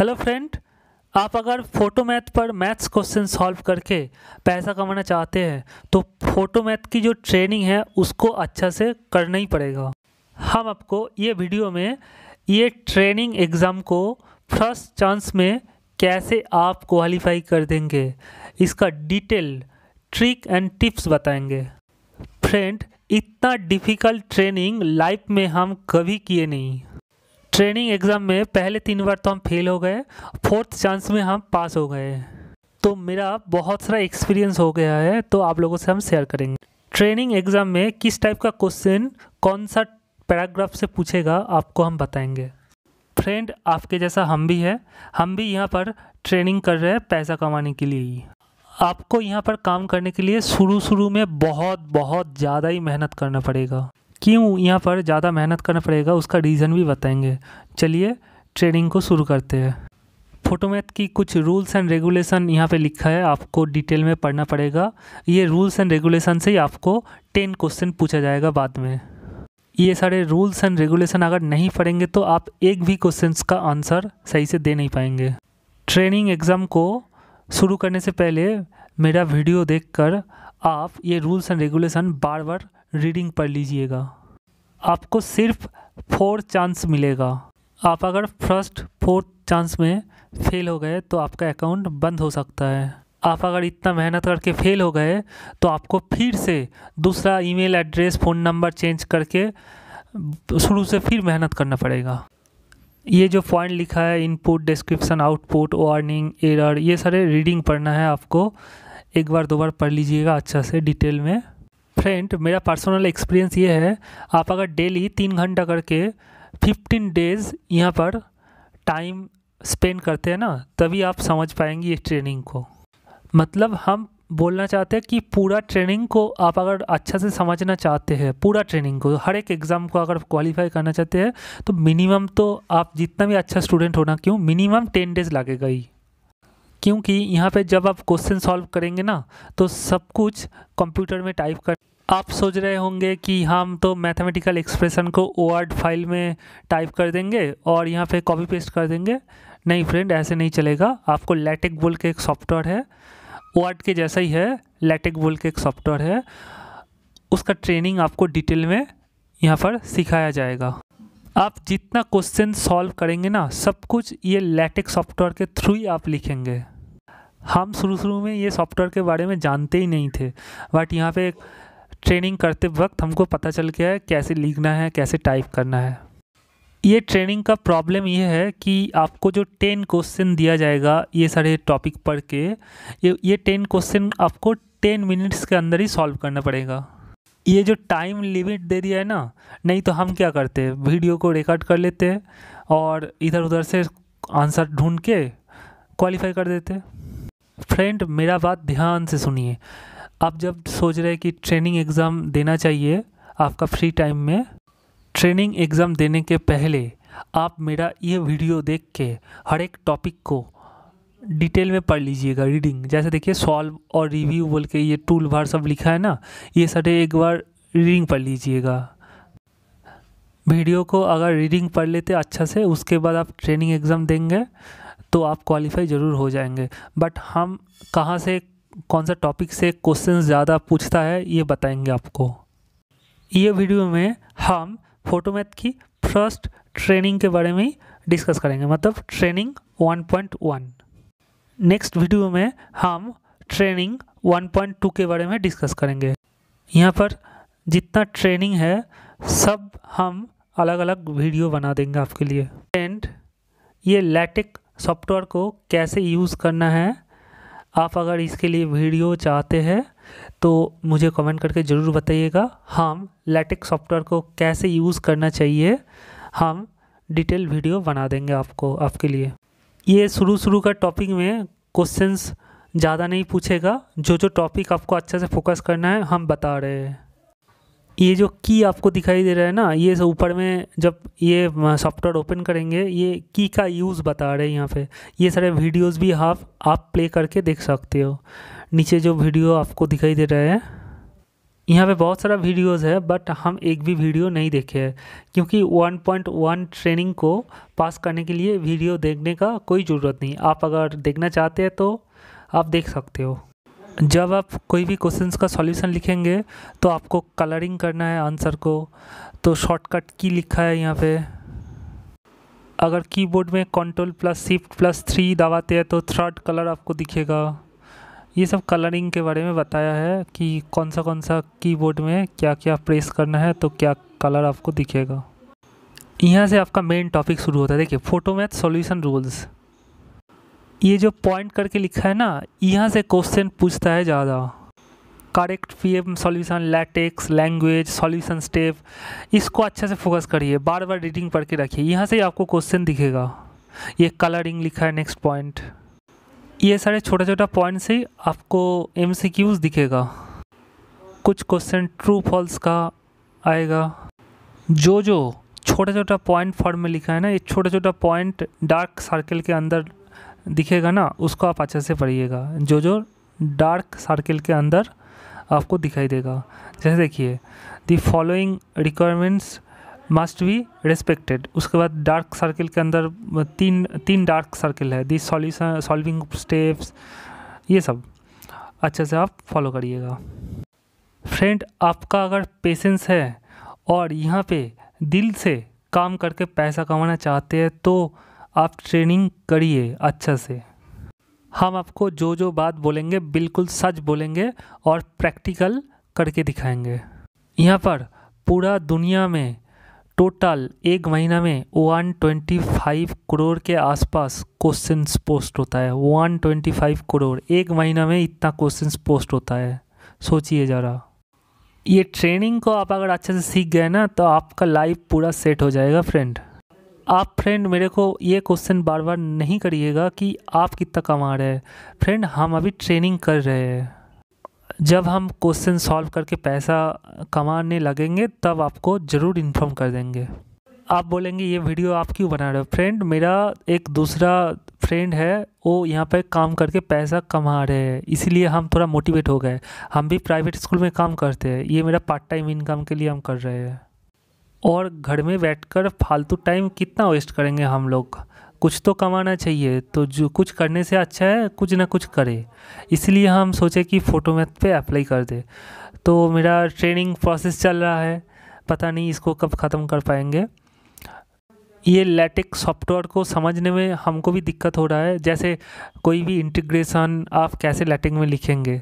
Hello friend आप अगर photo math पर मैथ्स क्वेश्चन सॉल्व करके पैसा कमाना चाहते हैं तो फोटो मैथ की जो ट्रेनिंग है उसको अच्छा से करना ही पड़ेगा हम आपको ये वीडियो में ये ट्रेनिंग एग्ज़ाम को फर्स्ट चांस में कैसे आप क्वालिफाई कर देंगे इसका डिटेल ट्रिक एंड टिप्स बताएंगे फ्रेंड इतना डिफ़िकल्ट ट्रेनिंग लाइफ में हम कभी किए नहीं ट्रेनिंग एग्ज़ाम में पहले तीन बार तो हम फेल हो गए फोर्थ चांस में हम पास हो गए तो मेरा बहुत सारा एक्सपीरियंस हो गया है तो आप लोगों से हम शेयर करेंगे ट्रेनिंग एग्ज़ाम में किस टाइप का क्वेश्चन कौन सा पैराग्राफ से पूछेगा आपको हम बताएंगे फ्रेंड आपके जैसा हम भी है हम भी यहाँ पर ट्रेनिंग कर रहे हैं पैसा कमाने के लिए ही आपको यहाँ पर काम करने के लिए शुरू शुरू में बहुत बहुत ज़्यादा ही मेहनत करना पड़ेगा क्यों यहाँ पर ज़्यादा मेहनत करना पड़ेगा उसका रीज़न भी बताएंगे चलिए ट्रेनिंग को शुरू करते हैं फोटोमैथ की कुछ रूल्स एंड रेगुलेशन यहाँ पे लिखा है आपको डिटेल में पढ़ना पड़ेगा ये रूल्स एंड रेगुलेशन से ही आपको टेन क्वेश्चन पूछा जाएगा बाद में ये सारे रूल्स एंड रेगुलेशन अगर नहीं पढ़ेंगे तो आप एक भी क्वेश्चन का आंसर सही से दे नहीं पाएंगे ट्रेनिंग एग्ज़ाम को शुरू करने से पहले मेरा वीडियो देखकर आप ये रूल्स एंड रेगुलेशन बार बार रीडिंग पढ़ लीजिएगा आपको सिर्फ फोर चांस मिलेगा आप अगर फर्स्ट फोर्थ चांस में फेल हो गए तो आपका अकाउंट बंद हो सकता है आप अगर इतना मेहनत करके फेल हो गए तो आपको फिर से दूसरा email address phone number change करके शुरू से फिर मेहनत करना पड़ेगा ये जो पॉइंट लिखा है input description output warning error ये सारे रीडिंग पढ़ना है आपको एक बार दो बार पढ़ लीजिएगा अच्छा से डिटेल में फ्रेंड मेरा पर्सनल एक्सपीरियंस ये है आप अगर डेली तीन घंटा करके फिफ्टीन डेज यहाँ पर टाइम स्पेंड करते हैं ना तभी आप समझ पाएंगे इस ट्रेनिंग को मतलब हम बोलना चाहते हैं कि पूरा ट्रेनिंग को आप अगर अच्छा से समझना चाहते हैं पूरा ट्रेनिंग को हर एक एग्ज़ाम को अगर क्वालिफाई करना चाहते हैं तो मिनिमम तो आप जितना भी अच्छा स्टूडेंट होना क्यों मिनिमम टेन डेज़ लगेगा ही क्योंकि यहाँ पे जब आप क्वेश्चन सॉल्व करेंगे ना तो सब कुछ कंप्यूटर में टाइप कर आप सोच रहे होंगे कि हम तो मैथमेटिकल एक्सप्रेशन को वर्ड फाइल में टाइप कर देंगे और यहाँ पे कॉपी पेस्ट कर देंगे नहीं फ्रेंड ऐसे नहीं चलेगा आपको लैटिक बोल के एक सॉफ्टवेयर है वर्ड के जैसा ही है लैटिक बोल के एक सॉफ्टवेयर है उसका ट्रेनिंग आपको डिटेल में यहाँ पर सिखाया जाएगा आप जितना क्वेश्चन सॉल्व करेंगे ना सब कुछ ये लैटिक सॉफ्टवेयर के थ्रू ही आप लिखेंगे हम शुरू शुरू में ये सॉफ्टवेयर के बारे में जानते ही नहीं थे बट यहाँ पे ट्रेनिंग करते वक्त हमको पता चल गया है कैसे लिखना है कैसे टाइप करना है ये ट्रेनिंग का प्रॉब्लम ये है कि आपको जो टेन क्वेश्चन दिया जाएगा ये सारे टॉपिक पढ़ के ये ये टेन क्वेश्चन आपको टेन मिनट्स के अंदर ही सॉल्व करना पड़ेगा ये जो टाइम लिमिट दे दिया है ना नहीं तो हम क्या करते हैं वीडियो को रिकॉर्ड कर लेते हैं और इधर उधर से आंसर ढूंढ के क्वालिफाई कर देते फ्रेंड मेरा बात ध्यान से सुनिए आप जब सोच रहे हैं कि ट्रेनिंग एग्ज़ाम देना चाहिए आपका फ्री टाइम में ट्रेनिंग एग्ज़ाम देने के पहले आप मेरा ये वीडियो देख के हर एक टॉपिक को डिटेल में पढ़ लीजिएगा रीडिंग जैसे देखिए सॉल्व और रिव्यू बोल के ये टूल बार सब लिखा है ना ये सारे एक बार रीडिंग पढ़ लीजिएगा वीडियो को अगर रीडिंग पढ़ लेते अच्छा से उसके बाद आप ट्रेनिंग एग्ज़ाम देंगे तो आप क्वालिफाई ज़रूर हो जाएंगे बट हम कहाँ से कौन सा टॉपिक से क्वेश्चन ज़्यादा पूछता है ये बताएंगे आपको ये वीडियो में हम फोटोमैथ की फर्स्ट ट्रेनिंग के बारे में डिस्कस करेंगे मतलब ट्रेनिंग 1.1 नेक्स्ट वीडियो में हम ट्रेनिंग 1.2 के बारे में डिस्कस करेंगे यहाँ पर जितना ट्रेनिंग है सब हम अलग अलग वीडियो बना देंगे आपके लिए एंड ये लैटिक सॉफ्टवेयर को कैसे यूज़ करना है आप अगर इसके लिए वीडियो चाहते हैं तो मुझे कमेंट करके ज़रूर बताइएगा हम लैटिक सॉफ्टवेयर को कैसे यूज़ करना चाहिए हम डिटेल वीडियो बना देंगे आपको आपके लिए ये शुरू शुरू का टॉपिक में क्वेश्चंस ज़्यादा नहीं पूछेगा जो जो टॉपिक आपको अच्छे से फोकस करना है हम बता रहे हैं ये जो की आपको दिखाई दे रहा है ना ये ऊपर में जब ये सॉफ्टवेयर ओपन करेंगे ये की का यूज़ बता रहे हैं यहाँ पे ये सारे वीडियोस भी आप आप प्ले करके देख सकते हो नीचे जो वीडियो आपको दिखाई दे रहा है यहाँ पे बहुत सारा वीडियोस है बट हम एक भी वीडियो नहीं देखे हैं क्योंकि 1.1 ट्रेनिंग को पास करने के लिए वीडियो देखने का कोई ज़रूरत नहीं आप अगर देखना चाहते हैं तो आप देख सकते हो जब आप कोई भी क्वेश्चंस का सॉल्यूशन लिखेंगे तो आपको कलरिंग करना है आंसर को तो शॉर्टकट की लिखा है यहाँ पे अगर कीबोर्ड में control plus shift plus three दबाते हैं तो थर्ड कलर आपको दिखेगा ये सब कलरिंग के बारे में बताया है कि कौन सा कौन सा कीबोर्ड में क्या क्या प्रेस करना है तो क्या कलर आपको दिखेगा यहाँ से आपका मेन टॉपिक शुरू होता है देखिए फोटोमैथ सोल्यूशन रूल्स ये जो पॉइंट करके लिखा है ना यहाँ से क्वेश्चन पूछता है ज़्यादा correct P M solution LaTeX language solution step इसको अच्छे से फोकस करिए बार बार रीडिंग पढ़ के रखिए यहाँ से आपको क्वेश्चन दिखेगा ये कलरिंग लिखा है नेक्स्ट पॉइंट ये सारे छोटा छोटा पॉइंट से आपको एम दिखेगा कुछ क्वेश्चन ट्रू फॉल्स का आएगा जो जो छोटा छोटा पॉइंट फॉर्म में लिखा है ना ये छोटा छोटा पॉइंट डार्क सर्कल के अंदर दिखेगा ना उसको आप अच्छे से पढ़िएगा जो जो डार्क सर्कल के अंदर आपको दिखाई देगा जैसे देखिए the following requirements must be respected उसके बाद डार्क सर्किल के अंदर तीन तीन डार्क सर्किल है दिस सॉल्यूशन सॉल्विंग स्टेप्स ये सब अच्छे से आप फॉलो करिएगा फ्रेंड आपका अगर पेशेंस है और यहाँ पे दिल से काम करके पैसा कमाना चाहते हैं तो आप ट्रेनिंग करिए अच्छा से हम आपको जो जो बात बोलेंगे बिल्कुल सच बोलेंगे और प्रैक्टिकल करके दिखाएंगे यहाँ पर पूरा दुनिया में टोटल एक महीना में वन ट्वेंटी फाइव करोड़ के आसपास क्वेश्चंस पोस्ट होता है वन ट्वेंटी फाइव करोड़ एक महीना में इतना क्वेश्चंस पोस्ट होता है सोचिए ज़रा ये ट्रेनिंग को आप अगर अच्छे से सीख गए ना तो आपका लाइफ पूरा सेट हो जाएगा फ्रेंड आप फ्रेंड मेरे को ये क्वेश्चन बार बार नहीं करिएगा कि आप कितना कमा रहे हैं फ्रेंड हम अभी ट्रेनिंग कर रहे हैं जब हम क्वेश्चन सॉल्व करके पैसा कमाने लगेंगे तब आपको ज़रूर इन्फॉर्म कर देंगे आप बोलेंगे ये वीडियो आप क्यों बना रहे हो फ्रेंड मेरा एक दूसरा फ्रेंड है वो यहाँ पे काम करके पैसा कमा रहे हैं इसीलिए हम थोड़ा मोटिवेट हो गए हम भी प्राइवेट स्कूल में काम करते हैं ये मेरा पार्ट टाइम इनकम के लिए हम कर रहे हैं और घर में बैठकर फालतू टाइम कितना वेस्ट करेंगे हम लोग कुछ तो कमाना चाहिए तो जो कुछ करने से अच्छा है कुछ ना कुछ करे इसलिए हम सोचे कि फ़ोटोमैथ पे अप्लाई कर दे तो मेरा ट्रेनिंग प्रोसेस चल रहा है पता नहीं इसको कब ख़त्म कर पाएंगे ये लेटेक सॉफ्टवेयर को समझने में हमको भी दिक्कत हो रहा है जैसे कोई भी इंटीग्रेशन आप कैसे लेटेक में लिखेंगे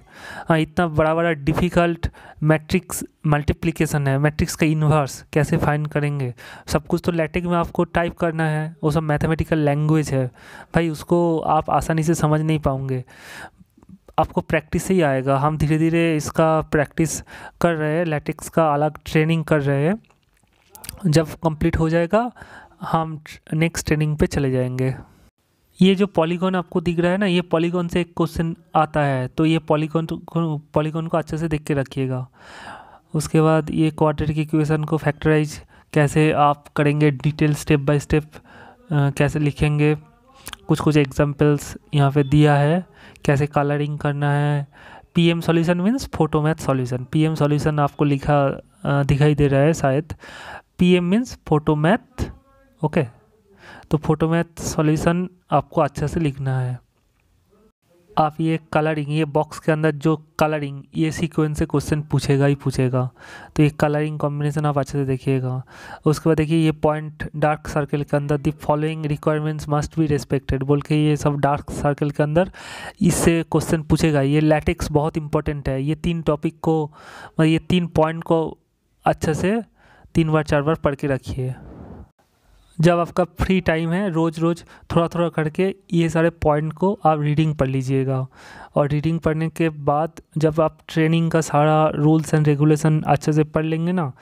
हाँ इतना बड़ा बड़ा डिफ़िकल्ट मैट्रिक्स मल्टीप्लिकेशन है मैट्रिक्स का इन्वर्स कैसे फाइंड करेंगे सब कुछ तो लेटिक में आपको टाइप करना है वो सब मैथमेटिकल लैंग्वेज है भाई उसको आप आसानी से समझ नहीं पाओगे आपको प्रैक्टिस ही आएगा हम धीरे धीरे इसका प्रैक्टिस कर रहे हैं लेटिक्स का अलग ट्रेनिंग कर रहे हैं जब कंप्लीट हो जाएगा हम नेक्स्ट ट्रेनिंग पे चले जाएंगे ये जो पॉलीगॉन आपको दिख रहा है ना ये पॉलीगॉन से एक क्वेश्चन आता है तो ये पॉलीगॉन पॉलीगॉन तो, को अच्छे से देख के रखिएगा उसके बाद ये क्वार्टर की इक्वेशन को फैक्टराइज कैसे आप करेंगे डिटेल स्टेप बाय स्टेप कैसे लिखेंगे कुछ कुछ एग्जांपल्स यहाँ पे दिया है कैसे कलरिंग करना है PM solution means photo math solution PM solution आपको लिखा दिखाई दे रहा है शायद PM means photo math okay तो फोटोमैथ सॉल्यूशन आपको अच्छे से लिखना है आप ये कलरिंग ये बॉक्स के अंदर जो कलरिंग ये सीक्वेंस से क्वेश्चन पूछेगा ही पूछेगा तो ये कलरिंग कॉम्बिनेशन आप अच्छे से देखिएगा उसके बाद देखिए ये पॉइंट डार्क सर्कल के अंदर the following requirements must be respected बोल के ये सब डार्क सर्कल के अंदर इससे क्वेश्चन पूछेगा ये लैटिक्स बहुत इंपॉर्टेंट है ये तीन टॉपिक को मतलब ये तीन पॉइंट को अच्छे से तीन बार चार बार पढ़ के रखिए जब आपका फ्री टाइम है रोज़ रोज़ थोड़ा थोड़ा करके ये सारे पॉइंट को आप रीडिंग पढ़ लीजिएगा और रीडिंग पढ़ने के बाद जब आप ट्रेनिंग का सारा रूल्स एंड रेगुलेशन अच्छे से पढ़ लेंगे ना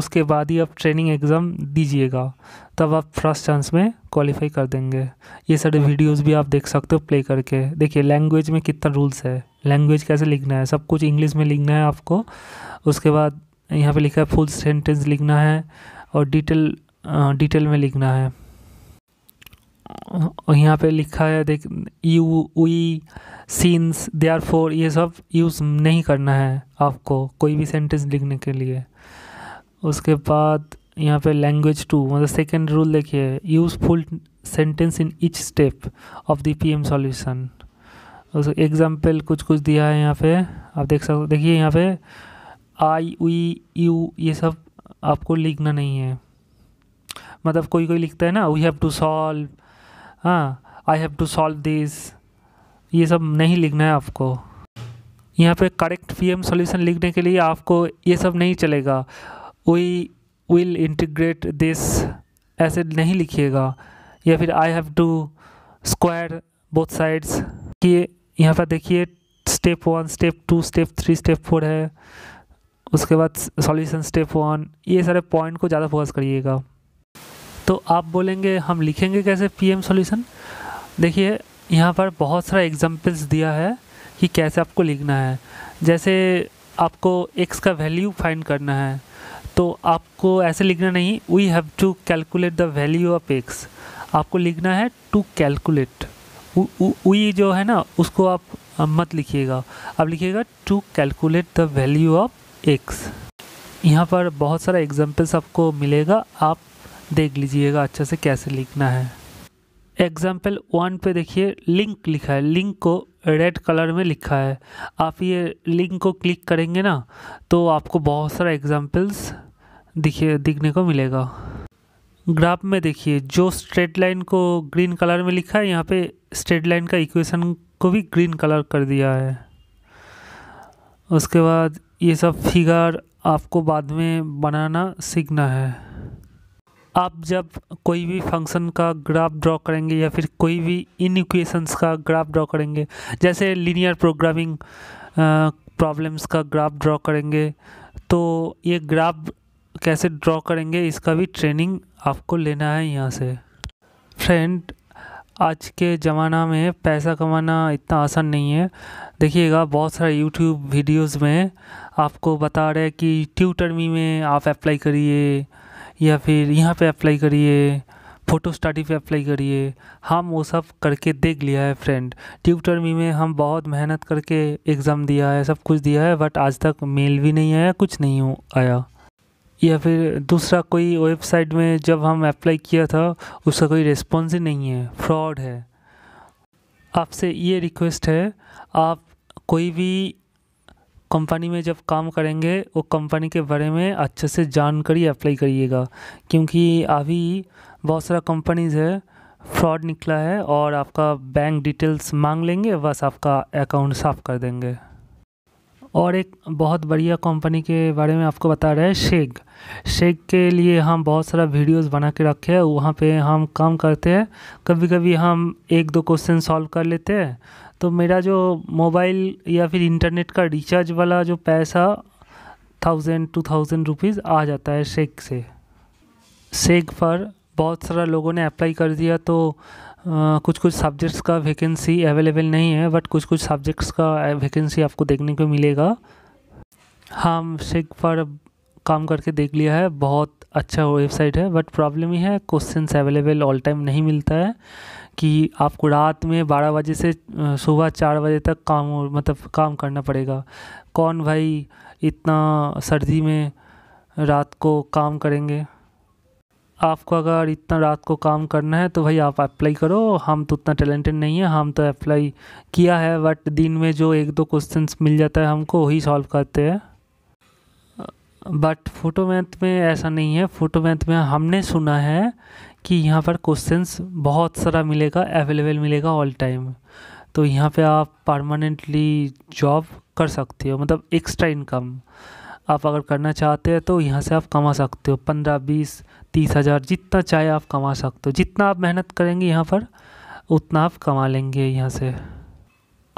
उसके बाद ही आप ट्रेनिंग एग्ज़ाम दीजिएगा तब आप फर्स्ट चांस में क्वालिफाई कर देंगे ये सारे वीडियोज़ हाँ। भी आप देख सकते हो प्ले करके देखिए लैंग्वेज में कितना रूल्स है लैंग्वेज कैसे लिखना है सब कुछ इंग्लिश में लिखना है आपको उसके बाद यहाँ पे लिखा है फुल सेंटेंस लिखना है और डिटेल डिटेल में लिखना है और यहाँ पे लिखा है देख you we scenes they are for ये सब यूज़ नहीं करना है आपको कोई भी सेंटेंस लिखने के लिए उसके बाद यहाँ पे लैंग्वेज टू मतलब सेकेंड रूल देखिए useful sentence in each step of the P solution उस एग्जाम्पल कुछ कुछ दिया है यहाँ पे आप देख सकते देखिए यहाँ पे आई उई यू ये सब आपको लिखना नहीं है मतलब कोई कोई लिखता है ना वी हैव टू सॉल्व हाँ I have to solve this ये सब नहीं लिखना है आपको यहाँ पे करेक्ट पी एम सोल्यूशन लिखने के लिए आपको ये सब नहीं चलेगा वी विल इंटीग्रेट दिस ऐसे नहीं लिखिएगा या फिर I have to square both sides कि यहाँ पर देखिए step one step two step three step four है उसके बाद सॉल्यूशन स्टेप वन ये सारे पॉइंट को ज़्यादा फोकस करिएगा तो आप बोलेंगे हम लिखेंगे कैसे पी एम देखिए यहाँ पर बहुत सारा एग्जाम्पल्स दिया है कि कैसे आपको लिखना है जैसे आपको एक्स का वैल्यू फाइंड करना है तो आपको ऐसे लिखना नहीं we have to calculate the value of X आपको लिखना है टू कैलकुलेट वी जो है ना उसको आप मत लिखिएगा आप लिखिएगा to calculate the value of X यहाँ पर बहुत सारा एग्जाम्पल्स आपको मिलेगा आप देख लीजिएगा अच्छे से कैसे लिखना है एग्जाम्पल वन पे देखिए लिंक लिखा है लिंक को रेड कलर में लिखा है आप ये लिंक को क्लिक करेंगे ना तो आपको बहुत सारा एग्जाम्पल्स दिखे दिखने को मिलेगा ग्राफ में देखिए जो स्ट्रेट लाइन को ग्रीन कलर में लिखा है यहाँ पे स्ट्रेट लाइन का इक्वेशन को भी ग्रीन कलर कर दिया है उसके बाद ये सब फिगर आपको बाद में बनाना सीखना है आप जब कोई भी फंक्शन का ग्राफ ड्रॉ करेंगे या फिर कोई भी इन इक्वेशंस का ग्राफ ड्रॉ करेंगे जैसे लीनियर प्रोग्रामिंग प्रॉब्लम्स का ग्राफ ड्रॉ करेंगे तो ये ग्राफ कैसे ड्रॉ करेंगे इसका भी ट्रेनिंग आपको लेना है यहाँ से फ्रेंड आज के ज़माना में पैसा कमाना इतना आसान नहीं है देखिएगा बहुत सारे यूट्यूब वीडियोस में आपको बता रहे हैं कि ट्यूटर में आप अप्लाई करिए या फिर यहाँ पे अप्लाई करिए फ़ोटो स्टडी पे अप्लाई करिए हम वो सब करके देख लिया है फ्रेंड ट्यूटर मी में हम बहुत मेहनत करके एग्ज़ाम दिया है सब कुछ दिया है बट आज तक मेल भी नहीं आया कुछ नहीं आया या फिर दूसरा कोई वेबसाइट में जब हम अप्लाई किया था उसका कोई रिस्पॉन्स ही नहीं है फ्रॉड है आपसे ये रिक्वेस्ट है आप कोई भी कंपनी में जब काम करेंगे वो कंपनी के बारे में अच्छे से जानकारी अप्लाई करिएगा क्योंकि अभी बहुत सारा कंपनीज़ है फ्रॉड निकला है और आपका बैंक डिटेल्स मांग लेंगे बस आपका अकाउंट साफ़ कर देंगे और एक बहुत बढ़िया कंपनी के बारे में आपको बता रहे हैं शेग शेग के लिए हम बहुत सारा वीडियोस बना के रखे हैं वहाँ पे हम काम करते हैं कभी कभी हम एक दो क्वेश्चन सॉल्व कर लेते हैं तो मेरा जो मोबाइल या फिर इंटरनेट का रिचार्ज वाला जो पैसा थाउजेंड टू थाउजेंड रुपीज़ आ जाता है शेक से शेक पर बहुत सारा लोगों ने अप्लाई कर दिया तो आ, कुछ कुछ सब्जेक्ट्स का वैकेंसी अवेलेबल नहीं है बट कुछ कुछ सब्जेक्ट्स का वैकेंसी आपको देखने को मिलेगा हम शेक पर काम करके देख लिया है बहुत अच्छा वेबसाइट है बट प्रॉब्लम ही है क्वेश्चन अवेलेबल ऑल टाइम नहीं मिलता है कि आपको रात में बारह बजे से सुबह चार बजे तक काम मतलब काम करना पड़ेगा कौन भाई इतना सर्दी में रात को काम करेंगे आपको अगर इतना रात को काम करना है तो भाई आप अप्लाई करो हम तो उतना टैलेंटेड नहीं है हम तो अप्लाई किया है बट दिन में जो एक दो क्वेश्चन मिल जाता है हमको वही सॉल्व करते हैं बट फोटो मैथ में ऐसा नहीं है फोटो मैथ में हमने सुना है कि यहाँ पर क्वेश्चंस बहुत सारा मिलेगा अवेलेबल मिलेगा ऑल टाइम तो यहाँ पे आप परमानेंटली जॉब कर सकते हो मतलब एक्स्ट्रा इनकम आप अगर करना चाहते हैं तो यहाँ से आप कमा सकते हो पंद्रह बीस तीस हज़ार जितना चाहे आप कमा सकते हो जितना आप मेहनत करेंगे यहाँ पर उतना आप कमा लेंगे यहाँ से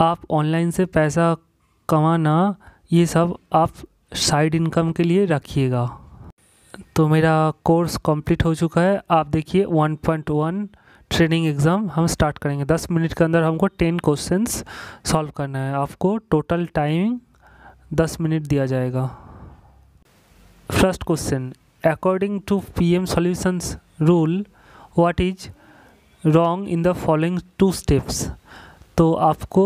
आप ऑनलाइन से पैसा कमाना ये सब आप साइड इनकम के लिए रखिएगा तो मेरा कोर्स कंप्लीट हो चुका है आप देखिए 1.1 ट्रेनिंग एग्ज़ाम हम स्टार्ट करेंगे 10 मिनट के अंदर हमको 10 क्वेश्चंस सॉल्व करना है आपको टोटल टाइमिंग 10 मिनट दिया जाएगा first question according to PM solutions rule what is wrong in the following two steps तो आपको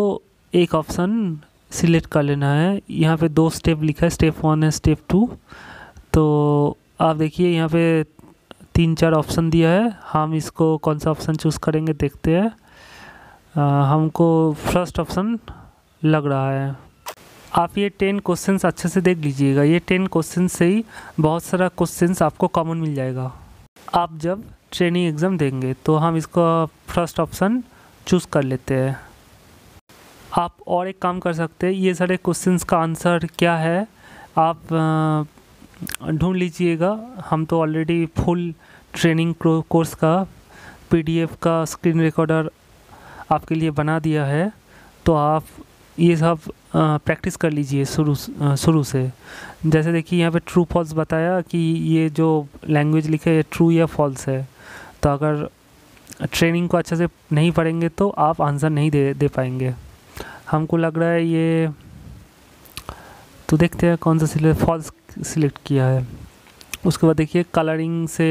एक ऑप्शन सिलेक्ट कर लेना है यहाँ पर दो स्टेप लिखा है स्टेप वन है स्टेप टू तो आप देखिए यहाँ पे तीन चार ऑप्शन दिया है हम इसको कौन सा ऑप्शन चूज़ करेंगे देखते हैं हमको फर्स्ट ऑप्शन लग रहा है आप ये टेन क्वेश्चंस अच्छे से देख लीजिएगा ये टेन क्वेश्चन से ही बहुत सारा क्वेश्चंस आपको कॉमन मिल जाएगा आप जब ट्रेनिंग एग्ज़ाम देंगे तो हम इसको फर्स्ट ऑप्शन चूज़ कर लेते हैं आप और एक काम कर सकते हैं ये सारे क्वेश्चंस का आंसर क्या है आप ढूंढ लीजिएगा हम तो ऑलरेडी फुल ट्रेनिंग कोर्स का पीडीएफ का स्क्रीन रिकॉर्डर आपके लिए बना दिया है तो आप ये सब प्रैक्टिस कर लीजिए शुरू शुरू से जैसे देखिए यहाँ पे ट्रू फॉल्स बताया कि ये जो लैंग्वेज लिखे है ट्रू या फॉल्स है तो अगर ट्रेनिंग को अच्छे से नहीं पढ़ेंगे तो आप आंसर नहीं दे दे पाएंगे हमको लग रहा है ये तो देखते हैं कौन सा सिलेबस फॉल्स सिलेक्ट किया है उसके बाद देखिए कलरिंग से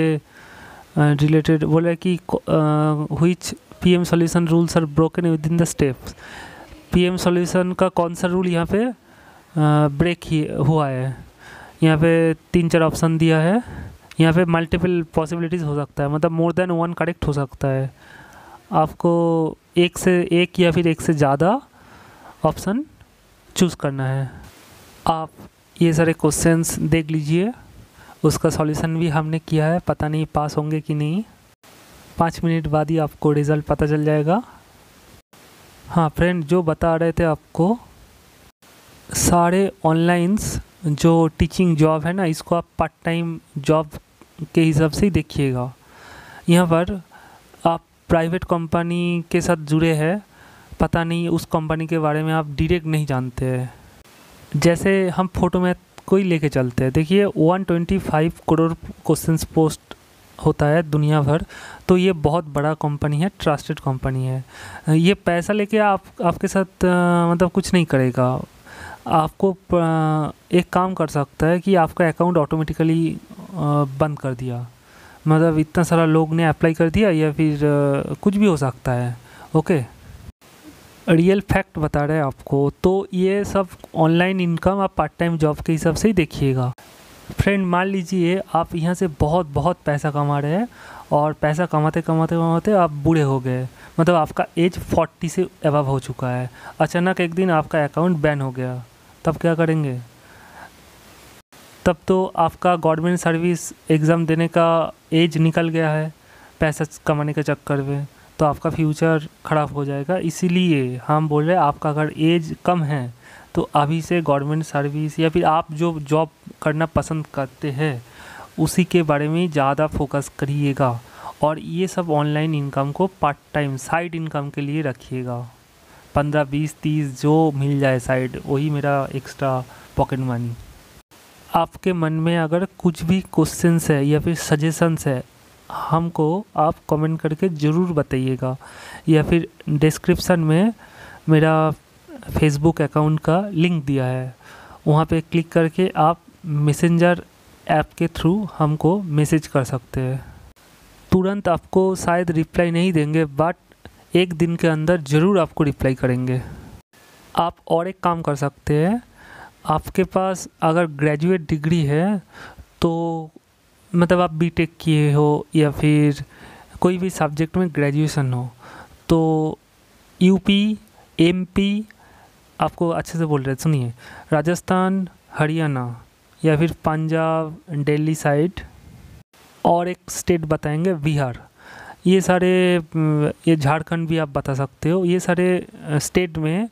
रिलेटेड बोला कि which P M solution rules are broken within the steps P M solution का कौन सा रूल यहाँ पे ब्रेक uh, हुआ है यहाँ पे तीन चार ऑप्शन दिया है यहाँ पे मल्टीपल पॉसिबिलिटीज़ हो सकता है मतलब मोर देन वन करेक्ट हो सकता है आपको एक से एक या फिर एक से ज़्यादा ऑप्शन चूज़ करना है आप ये सारे क्वेश्चंस देख लीजिए उसका सॉल्यूशन भी हमने किया है पता नहीं पास होंगे कि नहीं पाँच मिनट बाद ही आपको रिज़ल्ट पता चल जाएगा हाँ फ्रेंड जो बता रहे थे आपको सारे ऑनलाइंस जो टीचिंग जॉब है ना इसको आप पार्ट टाइम जॉब के हिसाब से ही देखिएगा यहाँ पर आप प्राइवेट कंपनी के साथ जुड़े हैं पता नहीं उस कंपनी के बारे में आप डायरेक्ट नहीं जानते हैं जैसे हम फोटो मैथ को ही लेके चलते हैं देखिए 125 करोड़ क्वेश्चंस पोस्ट होता है दुनिया भर तो ये बहुत बड़ा कंपनी है ट्रस्टेड कंपनी है ये पैसा लेके आप आपके साथ आ, मतलब कुछ नहीं करेगा आपको आ, एक काम कर सकता है कि आपका अकाउंट ऑटोमेटिकली बंद कर दिया मतलब इतना सारा लोग ने अप्लाई कर दिया या फिर आ, कुछ भी हो सकता है ओके रियल फैक्ट बता रहे हैं आपको तो ये सब ऑनलाइन इनकम आप पार्ट टाइम जॉब के हिसाब से ही देखिएगा फ्रेंड मान लीजिए आप यहाँ से बहुत बहुत पैसा कमा रहे हैं और पैसा कमाते कमाते कमाते आप बूढ़े हो गए मतलब आपका एज फोर्टी से अबव हो चुका है अचानक एक दिन आपका अकाउंट बैन हो गया तब क्या करेंगे तब तो आपका गवर्नमेंट सर्विस एग्ज़ाम देने का एज निकल गया है पैसा कमाने के चक्कर में तो आपका फ्यूचर ख़राब हो जाएगा इसीलिए हम बोल रहे हैं आपका अगर एज कम है तो अभी से गवर्नमेंट सर्विस या फिर आप जो जॉब करना पसंद करते हैं उसी के बारे में ज़्यादा फोकस करिएगा और ये सब ऑनलाइन इनकम को पार्ट टाइम साइड इनकम के लिए रखिएगा पंद्रह बीस तीस जो मिल जाए साइड वही मेरा एक्स्ट्रा पॉकेट मनी आपके मन में अगर कुछ भी क्वेश्चंस है या फिर सजेशंस है हमको आप कमेंट करके ज़रूर बताइएगा या फिर डिस्क्रिप्शन में मेरा फेसबुक अकाउंट का लिंक दिया है वहाँ पे क्लिक करके आप मैसेंजर ऐप के थ्रू हमको मैसेज कर सकते हैं तुरंत आपको शायद रिप्लाई नहीं देंगे बट एक दिन के अंदर ज़रूर आपको रिप्लाई करेंगे आप और एक काम कर सकते हैं आपके पास अगर ग्रेजुएट डिग्री है तो मतलब आप बीटेक किए हो या फिर कोई भी सब्जेक्ट में ग्रेजुएशन हो तो यूपी एमपी आपको अच्छे से बोल रहे सुनिए राजस्थान हरियाणा या फिर पंजाब दिल्ली साइड और एक स्टेट बताएंगे बिहार ये सारे ये झारखंड भी आप बता सकते हो ये सारे स्टेट में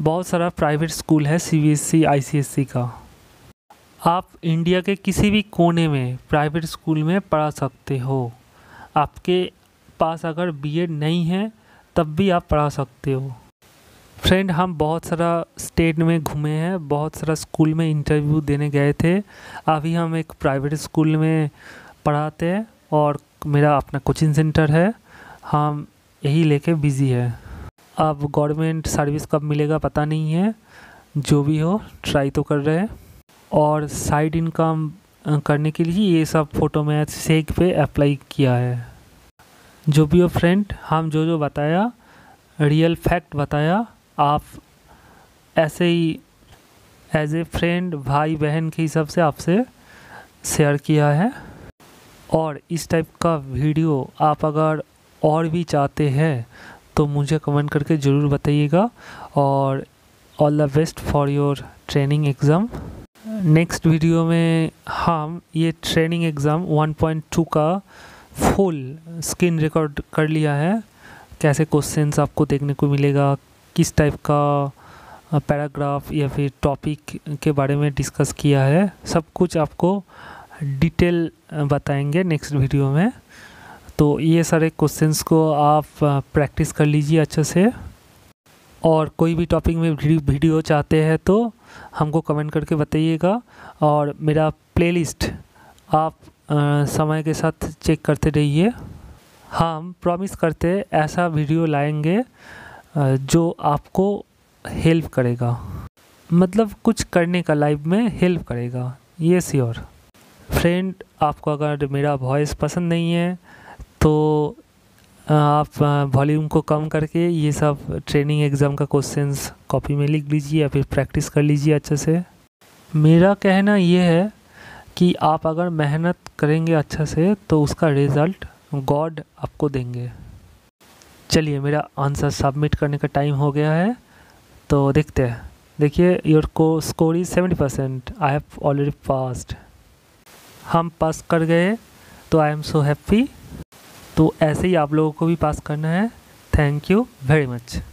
बहुत सारा प्राइवेट स्कूल है एस सी e, e का आप इंडिया के किसी भी कोने में प्राइवेट स्कूल में पढ़ा सकते हो आपके पास अगर बीएड नहीं है तब भी आप पढ़ा सकते हो फ्रेंड हम बहुत सारा स्टेट में घूमे हैं बहुत सारा स्कूल में इंटरव्यू देने गए थे अभी हम एक प्राइवेट स्कूल में पढ़ाते हैं और मेरा अपना कोचिंग सेंटर है हम यही लेके बिज़ी है अब गवर्नमेंट सर्विस कब मिलेगा पता नहीं है जो भी हो ट्राई तो कर रहे हैं और साइड इनकम करने के लिए ये सब फ़ोटो मैच सेक पे अप्लाई किया है जो भी हो फ्रेंड हम जो जो बताया रियल फैक्ट बताया आप ऐसे ही एज ए फ्रेंड भाई बहन के हिसाब से आपसे शेयर किया है और इस टाइप का वीडियो आप अगर और भी चाहते हैं तो मुझे कमेंट करके ज़रूर बताइएगा और all the best for your training exam next video में हम ये ट्रेनिंग एग्ज़ाम 1.2 का फुल स्क्रीन रिकॉर्ड कर लिया है कैसे क्वेश्चंस आपको देखने को मिलेगा किस टाइप का पैराग्राफ या फिर टॉपिक के बारे में डिस्कस किया है सब कुछ आपको डिटेल बताएंगे नेक्स्ट वीडियो में तो ये सारे क्वेश्चंस को आप प्रैक्टिस कर लीजिए अच्छे से और कोई भी टॉपिक में वीडियो चाहते हैं तो हमको कमेंट करके बताइएगा और मेरा प्लेलिस्ट आप आ, समय के साथ चेक करते रहिए हाँ, हम प्रॉमिस करते ऐसा वीडियो लाएंगे जो आपको हेल्प करेगा मतलब कुछ करने का लाइफ में हेल्प करेगा ये श्योर फ्रेंड आपको अगर मेरा वॉइस पसंद नहीं है तो आप वॉल्यूम को कम करके ये सब ट्रेनिंग एग्ज़ाम का क्वेश्चंस कॉपी में लिख लीजिए या फिर प्रैक्टिस कर लीजिए अच्छे से मेरा कहना ये है कि आप अगर मेहनत करेंगे अच्छे से तो उसका रिज़ल्ट गॉड आपको देंगे चलिए मेरा आंसर सबमिट करने का टाइम हो गया है तो देखते हैं देखिए योर को score is seventy percent I have already passed हम पास कर गए तो आई एम सो हैप्पी तो ऐसे ही आप लोगों को भी पास करना है थैंक यू वेरी मच